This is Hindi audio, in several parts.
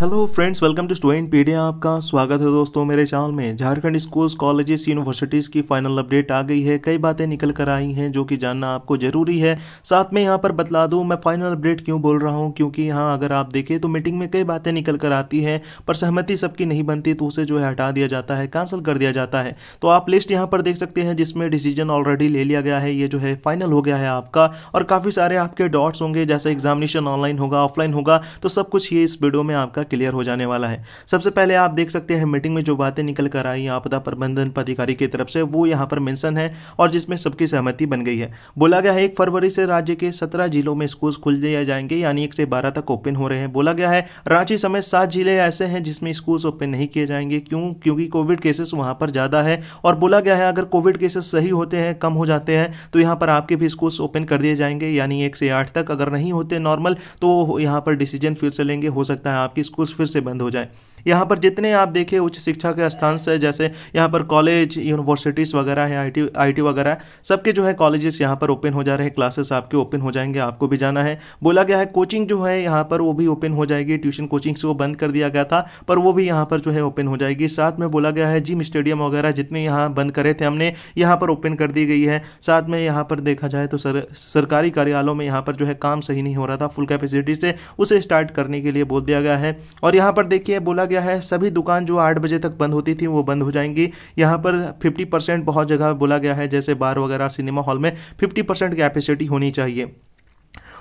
Hello friends welcome to student pedia आपका स्वागत है दोस्तों मेरे चैनल में झारखंड स्कूल्स कॉलेजेस यूनिवर्सिटीज़ की फाइनल अपडेट आ गई है कई बातें निकल कर आई हैं जो कि जानना आपको ज़रूरी है साथ में यहाँ पर बतला दूँ मैं फाइनल अपडेट क्यों बोल रहा हूँ क्योंकि यहाँ अगर आप देखें तो मीटिंग में कई बातें निकल कर आती हैं पर सहमति सबकी नहीं बनती तो उसे जो है हटा दिया जाता है कैंसिल कर दिया जाता है तो आप लिस्ट यहाँ पर देख सकते हैं जिसमें डिसीजन ऑलरेडी ले लिया गया है ये जो है फाइनल हो गया है आपका और काफ़ी सारे आपके डॉट्स होंगे जैसे एग्जामिनेशन ऑनलाइन होगा ऑफलाइन होगा तो सब कुछ ये इस वीडियो में आपका क्लियर हो जाने वाला है सबसे पहले आप देख सकते हैं मीटिंग में जो बातें निकल कर आई आपदा प्रबंधन पदाधिकारी की तरफ से वो यहाँ पर मेंशन है और जिसमें सबकी सहमति बन गई है बोला गया है एक फरवरी से राज्य के सत्रह जिलों में स्कूल खुल दिए जाएंगे यानी एक से बारह तक ओपन हो रहे हैं बोला गया है रांची समेत सात जिले ऐसे हैं जिसमें स्कूल ओपन नहीं किए जाएंगे क्यों क्योंकि कोविड केसेस वहां पर ज़्यादा है और बोला गया है अगर कोविड केसेस सही होते हैं कम हो जाते हैं तो यहाँ पर आपके भी स्कूल ओपन कर दिए जाएंगे यानी एक से आठ तक अगर नहीं होते नॉर्मल तो यहाँ पर डिसीजन फिर से लेंगे हो सकता है आपकी स्कूल फिर से बंद हो जाए यहाँ पर जितने आप देखिए उच्च शिक्षा के स्थान से जैसे यहाँ पर कॉलेज यूनिवर्सिटीज़ वगैरह है आई आईटी वगैरह सबके जो है कॉलेजेस यहाँ पर ओपन हो जा रहे हैं क्लासेस आपके ओपन हो जाएंगे आपको भी जाना है बोला गया है कोचिंग जो है यहाँ पर वो भी ओपन हो जाएगी ट्यूशन कोचिंग्स को बंद कर दिया गया था पर वो भी यहाँ पर जो है ओपन हो जाएगी साथ में बोला गया है जिम स्टेडियम वगैरह जितने यहाँ बंद करे थे हमने यहाँ पर ओपन कर दी गई है साथ में यहाँ पर देखा जाए तो सर, सरकारी कार्यालयों में यहाँ पर जो है काम सही नहीं हो रहा था फुल कैपेसिटी से उसे स्टार्ट करने के लिए बोल दिया गया है और यहाँ पर देखिए बोला गया गया है सभी दुकान जो आठ बजे तक बंद होती थी वो बंद हो जाएंगी यहाँ पर फिफ्टी परसेंट बहुत जगह बोला गया है जैसे बार वगैरह सिनेमा हॉल में फिफ्टी परसेंट कैपेसिटी होनी चाहिए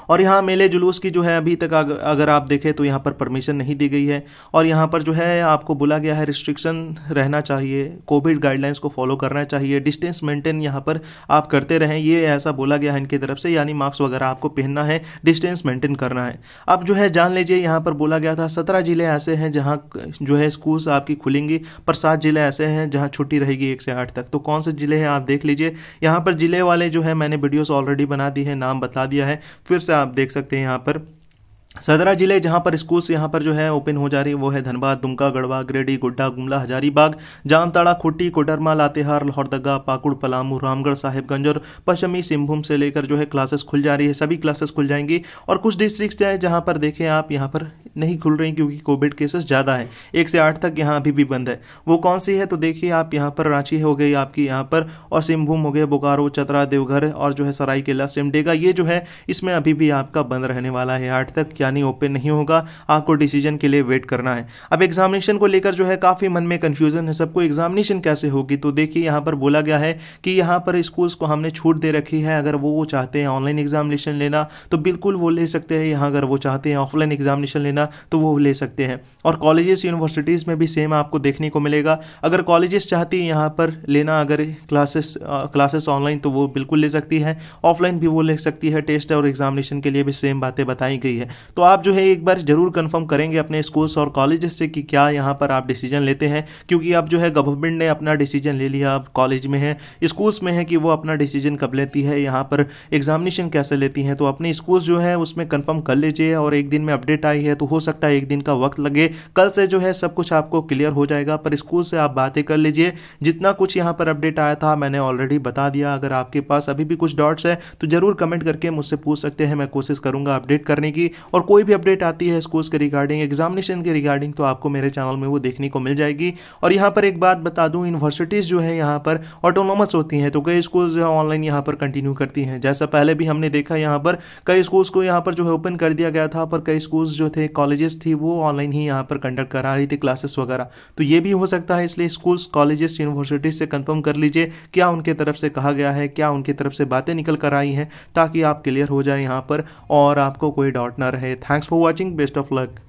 और यहाँ मेले जुलूस की जो है अभी तक अगर आप देखें तो यहाँ पर परमिशन नहीं दी गई है और यहाँ पर जो है आपको बोला गया है रिस्ट्रिक्शन रहना चाहिए कोविड गाइडलाइंस को फॉलो करना चाहिए डिस्टेंस मेंटेन यहाँ पर आप करते रहें ये ऐसा बोला गया है इनकी तरफ से यानी मास्क वगैरह आपको पहनना है डिस्टेंस मेंटेन करना है अब जो है जान लीजिए यहाँ पर बोला गया था सत्रह ज़िले ऐसे हैं जहाँ जो है स्कूल्स आपकी खुलेंगी पर सात ज़िले ऐसे हैं जहाँ छुट्टी रहेगी एक से आठ तक तो कौन से ज़िले हैं आप देख लीजिए यहाँ पर ज़िले वाले जो है मैंने वीडियोज़ ऑलरेडी बना दी है नाम बता दिया है फिर से आप देख सकते हैं यहाँ पर सदरा जिले जहां पर स्कूल्स यहां पर जो है ओपन हो जा रही है वो है धनबाद दुमका गढ़वा ग्रेडी गुड्डा गुमला हजारीबाग जामताड़ा खुट्टी कोडरमा लातेहार लाहौरदगा पाकुड़ पलामू रामगढ़ साहिबगंज और पश्चिमी सिंहभूम से लेकर जो है क्लासेस खुल जा रही है सभी क्लासेस खुल जाएंगी और कुछ डिस्ट्रिक्ट हैं जहाँ पर देखें आप यहाँ पर नहीं खुल रही क्योंकि कोविड केसेस ज़्यादा है एक से आठ तक यहाँ अभी भी बंद है वो कौन सी है तो देखिए आप यहाँ पर रांची हो गई आपकी यहाँ पर और सिंहभूम हो गया बोकारो चतरा देवघर और जो है सरायकेला सिमडेगा ये जो है इसमें अभी भी आपका बंद रहने वाला है आठ तक यानी ओपन नहीं होगा आपको डिसीजन के लिए वेट करना है अब एग्जामिनेशन को लेकर जो है काफ़ी मन में कंफ्यूजन है सबको एग्जामिनेशन कैसे होगी तो देखिए यहां पर बोला गया है कि यहां पर स्कूल्स को हमने छूट दे रखी है अगर वो चाहते हैं ऑनलाइन एग्जामिनेशन लेना तो बिल्कुल वो ले सकते हैं यहां अगर वो चाहते हैं ऑफलाइन एग्जामिनेशन लेना तो वो ले सकते हैं और कॉलेजेस यूनिवर्सिटीज़ में भी सेम आपको देखने को मिलेगा अगर कॉलेजेस चाहती हैं यहां पर लेना अगर क्लासेस क्लासेस ऑनलाइन तो वो बिल्कुल ले सकती है ऑफलाइन भी वो ले सकती है टेस्ट और एग्जामिनेशन के लिए भी सेम बातें बताई गई है तो आप जो है एक बार ज़रूर कंफर्म करेंगे अपने स्कूल्स और कॉलेजेस से कि क्या यहाँ पर आप डिसीजन लेते हैं क्योंकि अब जो है गवर्नमेंट ने अपना डिसीजन ले लिया अब कॉलेज में है स्कूल्स में है कि वो अपना डिसीजन कब लेती है यहाँ पर एग्जामिनेशन कैसे लेती हैं तो अपने स्कूल्स जो है उसमें कन्फर्म कर लीजिए और एक दिन में अपडेट आई है तो हो सकता है एक दिन का वक्त लगे कल से जो है सब कुछ आपको क्लियर हो जाएगा पर स्कूल से आप बातें कर लीजिए जितना कुछ यहाँ पर अपडेट आया था मैंने ऑलरेडी बता दिया अगर आपके पास अभी भी कुछ डॉट्स है तो ज़रूर कमेंट करके मुझसे पूछ सकते हैं मैं कोशिश करूंगा अपडेट करने की और कोई भी अपडेट आती है स्कूल्स के रिगार्डिंग एग्जामिनेशन के रिगार्डिंग तो आपको मेरे चैनल में वो देखने को मिल जाएगी और यहाँ पर एक बात बता दूँ यूनिवर्सिटीज़ जो है यहाँ पर ऑटोनोमस होती हैं तो कई स्कूल जो है ऑनलाइन यहाँ पर कंटिन्यू करती हैं जैसा पहले भी हमने देखा यहाँ पर कई स्कूल्स को यहाँ पर जो है ओपन कर दिया गया था पर कई स्कूल्स जो थे कॉलेजेस थी वो ऑनलाइन ही यहाँ पर कंडक्ट करा रही थी क्लासेस वगैरह तो ये भी हो सकता है इसलिए स्कूल्स कॉलेजेस यूनिवर्सिटीज़ से कंफर्म कर लीजिए क्या उनके तरफ से कहा गया है क्या उनकी तरफ से बातें निकल कर आई हैं ताकि आप क्लियर हो जाए यहाँ पर और आपको कोई डाउट ना रहे Thanks for watching. Best of luck.